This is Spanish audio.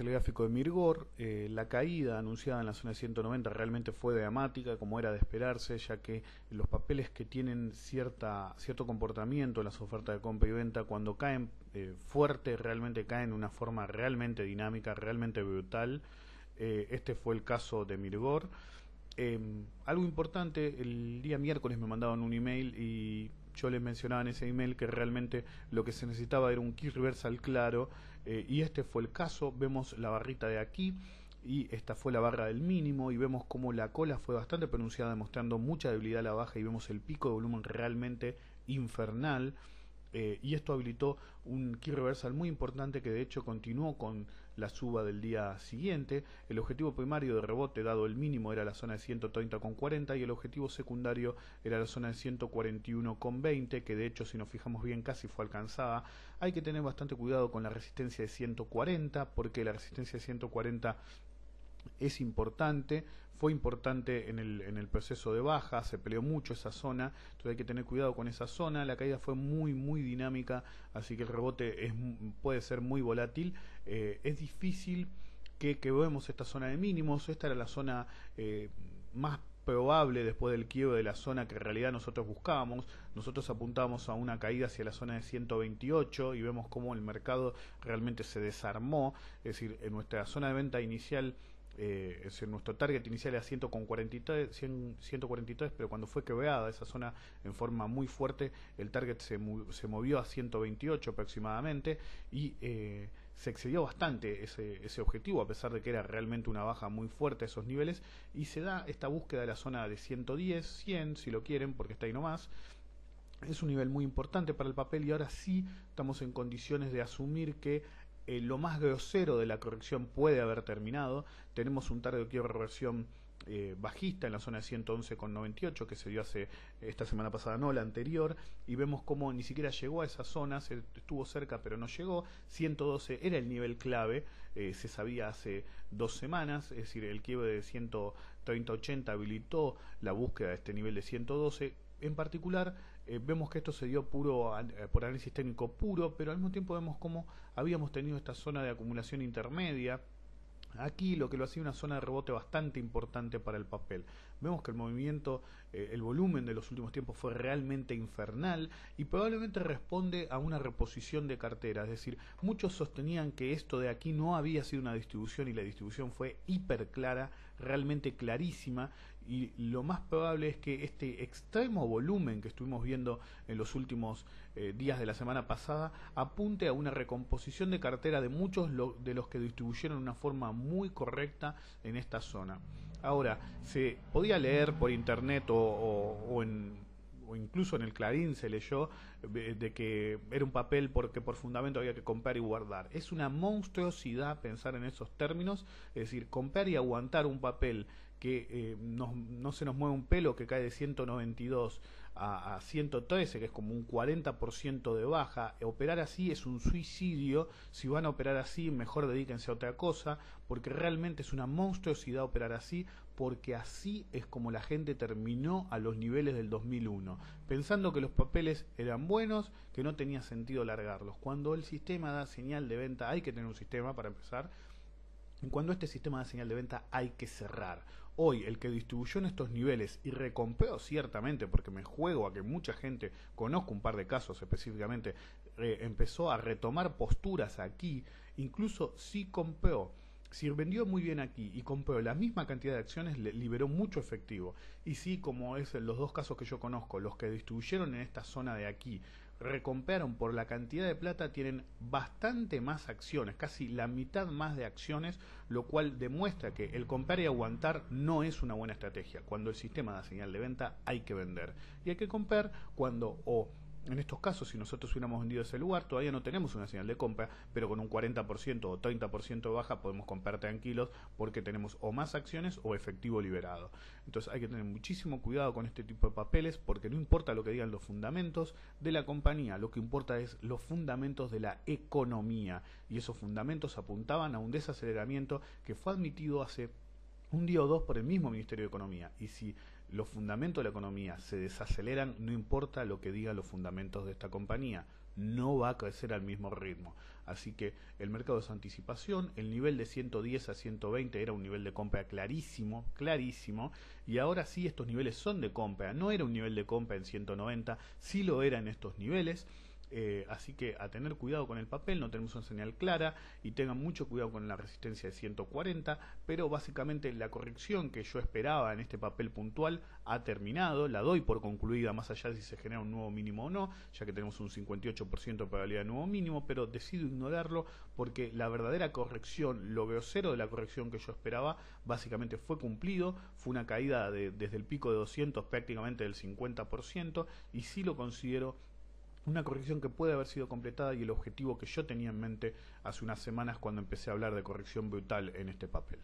El gráfico de Mirgor, eh, la caída anunciada en la zona de 190 realmente fue dramática, como era de esperarse, ya que los papeles que tienen cierta, cierto comportamiento en las ofertas de compra y venta, cuando caen eh, fuerte, realmente caen de una forma realmente dinámica, realmente brutal. Eh, este fue el caso de Mirgor. algo importante, el día miércoles me mandaron un email y yo les mencionaba en ese email que realmente lo que se necesitaba era un key reversal claro eh, y este fue el caso. Vemos la barrita de aquí y esta fue la barra del mínimo y vemos como la cola fue bastante pronunciada demostrando mucha debilidad a la baja y vemos el pico de volumen realmente infernal. Eh, y esto habilitó un key reversal muy importante que de hecho continuó con la suba del día siguiente. El objetivo primario de rebote, dado el mínimo, era la zona de 130,40 y el objetivo secundario era la zona de 141,20, que de hecho, si nos fijamos bien, casi fue alcanzada. Hay que tener bastante cuidado con la resistencia de 140, porque la resistencia de 140 es importante fue importante en el, en el proceso de baja, se peleó mucho esa zona, entonces hay que tener cuidado con esa zona, la caída fue muy, muy dinámica, así que el rebote es, puede ser muy volátil, eh, es difícil que, que esta zona de mínimos, esta era la zona eh, más probable después del quiebre de la zona que en realidad nosotros buscábamos. Nosotros apuntábamos a una caída hacia la zona de 128 y vemos cómo el mercado realmente se desarmó. Es decir, en nuestra zona de venta inicial eh, nuestro target inicial era 143, 143, pero cuando fue quebrada esa zona en forma muy fuerte, el target se, movió a 128 aproximadamente y eh, se excedió bastante ese, ese objetivo, a pesar de que era realmente una baja muy fuerte a esos niveles, y se da esta búsqueda de la zona de 110, 100, si lo quieren, porque está ahí nomás. Es un nivel muy importante para el papel y ahora sí estamos en condiciones de asumir que eh, lo más grosero de la corrección puede haber terminado. Tenemos un tardo de reversión eh, bajista en la zona de 111,98 que se dio hace esta semana pasada, no, la anterior, y vemos cómo ni siquiera llegó a esa zona, se estuvo cerca pero no llegó, 112 era el nivel clave, eh, se sabía hace dos semanas, es decir, el quiebre de 130,80 habilitó la búsqueda de este nivel de 112, en particular eh, vemos que esto se dio puro por análisis técnico puro, pero al mismo tiempo vemos cómo habíamos tenido esta zona de acumulación intermedia Aquí lo que lo hacía una zona de rebote bastante importante para el papel. Vemos que el movimiento, eh, el volumen de los últimos tiempos fue realmente infernal y probablemente responde a una reposición de cartera. Es decir, muchos sostenían que esto de aquí no había sido una distribución y la distribución fue hiper clara, realmente clarísima y lo más probable es que este extremo volumen que estuvimos viendo en los últimos eh, días de la semana pasada apunte a una recomposición de cartera de muchos de los que distribuyeron de una forma muy correcta en esta zona. Ahora, se podía leer por internet o en o incluso en el Clarín se leyó eh, de que era un papel porque por fundamento había que comprar y guardar. Es una monstruosidad pensar en esos términos, es decir, comprar y aguantar un papel que eh, no, no se nos mueve un pelo, que cae de 192 a, 113, que es como un 40% de baja. Operar así es un suicidio. Si van a operar así, mejor dedíquense a otra cosa, porque realmente es una monstruosidad operar así, porque así es como la gente terminó a los niveles del 2001, pensando que los papeles eran buenos, que no tenía sentido largarlos. Cuando el sistema da señal de venta, hay que tener un sistema para empezar, cuando este sistema de señal de venta hay que cerrar. Hoy el que distribuyó en estos niveles y recompeó ciertamente, porque me juego a que mucha gente, conozco un par de casos específicamente, eh, empezó a retomar posturas aquí, incluso si compró, Si vendió muy bien aquí y compró la misma cantidad de acciones, le liberó mucho efectivo. Y sí, como es en los dos casos que yo conozco, los que distribuyeron en esta zona de aquí recompraron por la cantidad de plata, tienen bastante más acciones, casi la mitad más de acciones, lo cual demuestra que el comprar y aguantar no es una buena estrategia. Cuando el sistema da señal de venta hay que vender. Y hay que comprar cuando o en estos casos, si nosotros hubiéramos vendido ese lugar, todavía no tenemos una señal de compra, pero con un 40% o 30% de baja podemos comprar tranquilos porque tenemos o más acciones o efectivo liberado. Entonces hay que tener muchísimo cuidado con este tipo de papeles porque no importa lo que digan los fundamentos de la compañía, lo que importa es los fundamentos de la economía. Y esos fundamentos apuntaban a un desaceleramiento que fue admitido hace un día o dos por el mismo Ministerio de Economía. Y si los fundamentos de la economía se desaceleran, no importa lo que digan los fundamentos de esta compañía, no va a crecer al mismo ritmo. Así que el mercado de anticipación, el nivel de 110 a 120 era un nivel de compra clarísimo, clarísimo, y ahora sí estos niveles son de compra, no era un nivel de compra en 190, sí lo era en estos niveles. Eh, así que a tener cuidado con el papel, no tenemos una señal clara y tengan mucho cuidado con la resistencia de 140, pero básicamente la corrección que yo esperaba en este papel puntual ha terminado, la doy por concluida más allá de si se genera un nuevo mínimo o no, ya que tenemos un 58% de probabilidad de nuevo mínimo, pero decido ignorarlo porque la verdadera corrección, lo veo cero de la corrección que yo esperaba, básicamente fue cumplido, fue una caída desde el pico de 200 prácticamente del 50% y sí lo considero una corrección que puede haber sido completada y el objetivo que yo tenía en mente hace unas semanas cuando empecé a hablar de corrección brutal en este papel.